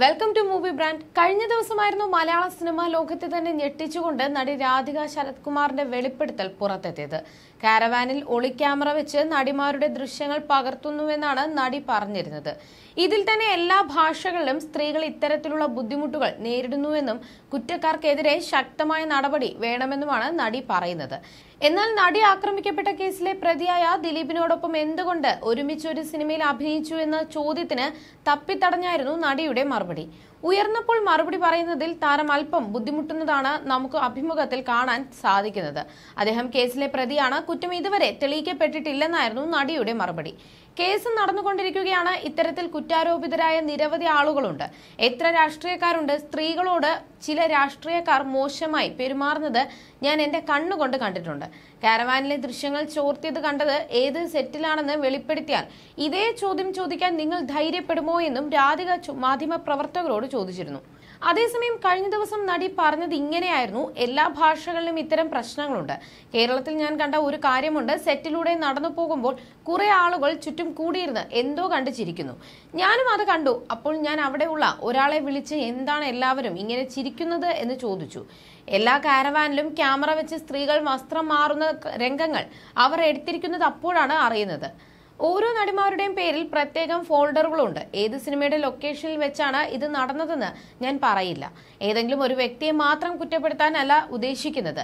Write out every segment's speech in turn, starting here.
welcome to movie brand കഴിഞ്ഞ ദിവസമായിരുന്നു മലയാള സിനിമാ ലോകത്തെ തന്നെ ഞെട്ടിച്ചുകൊണ്ട് നടി രാധിക ശരത് കുമാറിന്റെ വെളിപ്പെടുത്തൽ പുറത്തെത്തിയത് കാരവാനിൽ ഒളി ക്യാമറ വെച്ച് നടിമാരുടെ ദൃശ്യങ്ങൾ പകർത്തുന്നുവെന്നാണ് നടി പറഞ്ഞിരുന്നത് ഇതിൽ തന്നെ എല്ലാ ഭാഷകളിലും സ്ത്രീകൾ ഇത്തരത്തിലുള്ള ബുദ്ധിമുട്ടുകൾ നേരിടുന്നുവെന്നും കുറ്റക്കാർക്കെതിരെ ശക്തമായ നടപടി വേണമെന്നുമാണ് നടി പറയുന്നത് എന്നാൽ നടി ആക്രമിക്കപ്പെട്ട കേസിലെ പ്രതിയായ ദിലീപിനോടൊപ്പം എന്തുകൊണ്ട് ഒരുമിച്ച് ഒരു സിനിമയിൽ അഭിനയിച്ചു എന്ന ചോദ്യത്തിന് തപ്പിത്തടഞ്ഞായിരുന്നു നടിയുടെ മറുപടി ഉയർന്നപ്പോൾ മറുപടി പറയുന്നതിൽ താരം അല്പം ബുദ്ധിമുട്ടുന്നതാണ് നമുക്ക് അഭിമുഖത്തിൽ കാണാൻ സാധിക്കുന്നത് അദ്ദേഹം കേസിലെ പ്രതിയാണ് കുറ്റം ഇതുവരെ തെളിയിക്കപ്പെട്ടിട്ടില്ലെന്നായിരുന്നു നടിയുടെ മറുപടി കേസ് നടന്നുകൊണ്ടിരിക്കുകയാണ് ഇത്തരത്തിൽ കുറ്റാരോപിതരായ നിരവധി ആളുകളുണ്ട് എത്ര രാഷ്ട്രീയക്കാരുണ്ട് സ്ത്രീകളോട് ചില രാഷ്ട്രീയക്കാർ മോശമായി പെരുമാറുന്നത് ഞാൻ എന്റെ കണ്ണുകൊണ്ട് കണ്ടിട്ടുണ്ട് കാരവാനിലെ ദൃശ്യങ്ങൾ ചോർത്തിയത് കണ്ടത് ഏത് സെറ്റിലാണെന്ന് വെളിപ്പെടുത്തിയാൽ ഇതേ ചോദ്യം ചോദിക്കാൻ നിങ്ങൾ ധൈര്യപ്പെടുമോ എന്നും രാധിക മാധ്യമപ്രവർത്തകരോട് ചോദിച്ചിരുന്നു അതേസമയം കഴിഞ്ഞ ദിവസം നടി പറഞ്ഞത് ഇങ്ങനെയായിരുന്നു എല്ലാ ഭാഷകളിലും ഇത്തരം പ്രശ്നങ്ങളുണ്ട് കേരളത്തിൽ ഞാൻ കണ്ട ഒരു കാര്യമുണ്ട് സെറ്റിലൂടെ നടന്നു പോകുമ്പോൾ കുറെ ആളുകൾ ചുറ്റും കൂടിയിരുന്ന് എന്തോ കണ്ടു ചിരിക്കുന്നു ഞാനും അത് കണ്ടു അപ്പോൾ ഞാൻ അവിടെയുള്ള ഒരാളെ വിളിച്ച് എന്താണ് എല്ലാവരും ഇങ്ങനെ ചിരിക്കുന്നത് എന്ന് ചോദിച്ചു എല്ലാ കാരവാനിലും ക്യാമറ വെച്ച് സ്ത്രീകൾ വസ്ത്രം മാറുന്ന രംഗങ്ങൾ അവർ എടുത്തിരിക്കുന്നത് അപ്പോഴാണ് അറിയുന്നത് ഓരോ നടിമാരുടെയും പേരിൽ പ്രത്യേകം ഫോൾഡറുകളുണ്ട് ഏത് സിനിമയുടെ ലൊക്കേഷനിൽ വെച്ചാണ് ഇത് നടന്നതെന്ന് ഞാൻ പറയില്ല ഏതെങ്കിലും ഒരു വ്യക്തിയെ മാത്രം കുറ്റപ്പെടുത്താനല്ല ഉദ്ദേശിക്കുന്നത്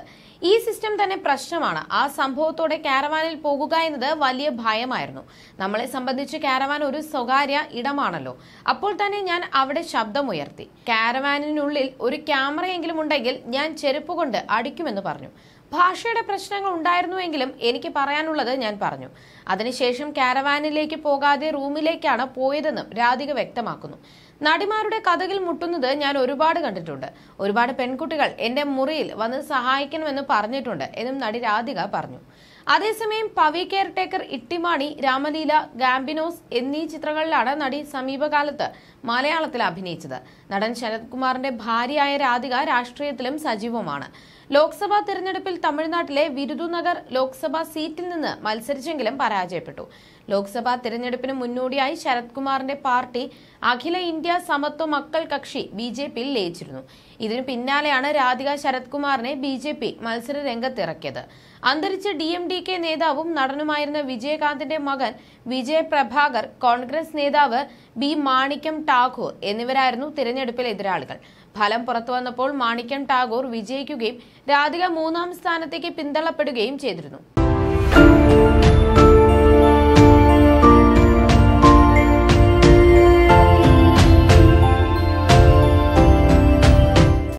ഈ സിസ്റ്റം തന്നെ പ്രശ്നമാണ് ആ സംഭവത്തോടെ കാരവാനിൽ പോകുക എന്നത് വലിയ ഭയമായിരുന്നു നമ്മളെ സംബന്ധിച്ച് കാരവാൻ ഒരു സ്വകാര്യ ഇടമാണല്ലോ അപ്പോൾ തന്നെ ഞാൻ അവിടെ ശബ്ദമുയർത്തി കാരവാനിനുള്ളിൽ ഒരു ക്യാമറയെങ്കിലും ഉണ്ടെങ്കിൽ ഞാൻ ചെരുപ്പ് കൊണ്ട് അടിക്കുമെന്ന് പറഞ്ഞു ഭാഷയുടെ പ്രശ്നങ്ങൾ ഉണ്ടായിരുന്നുവെങ്കിലും എനിക്ക് പറയാനുള്ളത് ഞാൻ പറഞ്ഞു അതിനുശേഷം കാരവാനിലേക്ക് പോകാതെ റൂമിലേക്കാണ് പോയതെന്നും രാധിക വ്യക്തമാക്കുന്നു നടിമാരുടെ കഥകിൽ മുട്ടുന്നത് ഞാൻ ഒരുപാട് കണ്ടിട്ടുണ്ട് ഒരുപാട് പെൺകുട്ടികൾ എന്റെ മുറിയിൽ വന്ന് സഹായിക്കണമെന്ന് പറഞ്ഞിട്ടുണ്ട് എന്നും നടി രാധിക പറഞ്ഞു അതേസമയം പവി കെയർടേക്കർ ഇട്ടിമാണി രാമലീല ഗാംബിനോസ് എന്നീ ചിത്രങ്ങളിലാണ് നടി സമീപകാലത്ത് മലയാളത്തിൽ അഭിനയിച്ചത് നടൻ ശരത് കുമാറിന്റെ ഭാര്യയായ രാധിക രാഷ്ട്രീയത്തിലും സജീവമാണ് ലോക്സഭാ തിരഞ്ഞെടുപ്പിൽ തമിഴ്നാട്ടിലെ വിരുദുനഗർ ലോക്സഭാ സീറ്റിൽ നിന്ന് മത്സരിച്ചെങ്കിലും പരാജയപ്പെട്ടു ലോക്സഭാ തിരഞ്ഞെടുപ്പിന് മുന്നോടിയായി ശരത് കുമാറിന്റെ പാർട്ടി അഖില ഇന്ത്യ സമത്വ മക്കൾ കക്ഷി ബി ജെ പിയിൽ ലയിച്ചിരുന്നു ഇതിനു പിന്നാലെയാണ് രാധിക ശരത്കുമാറിനെ ബി ജെ പി മത്സര രംഗത്തിറക്കിയത് അന്തരിച്ച D M D D K നേതാവും നടനുമായിരുന്ന വിജയകാന്തിന്റെ മകൻ വിജയ് പ്രഭാകർ കോൺഗ്രസ് നേതാവ് ബി മാണിക്യം ടാഗോർ എന്നിവരായിരുന്നു തിരഞ്ഞെടുപ്പിലെ എതിരാളികൾ ഫലം പുറത്തുവന്നപ്പോൾ മാണിക്യം ടാഗോർ വിജയിക്കുകയും രാധിക മൂന്നാം സ്ഥാനത്തേക്ക് പിന്തള്ളപ്പെടുകയും ചെയ്തിരുന്നു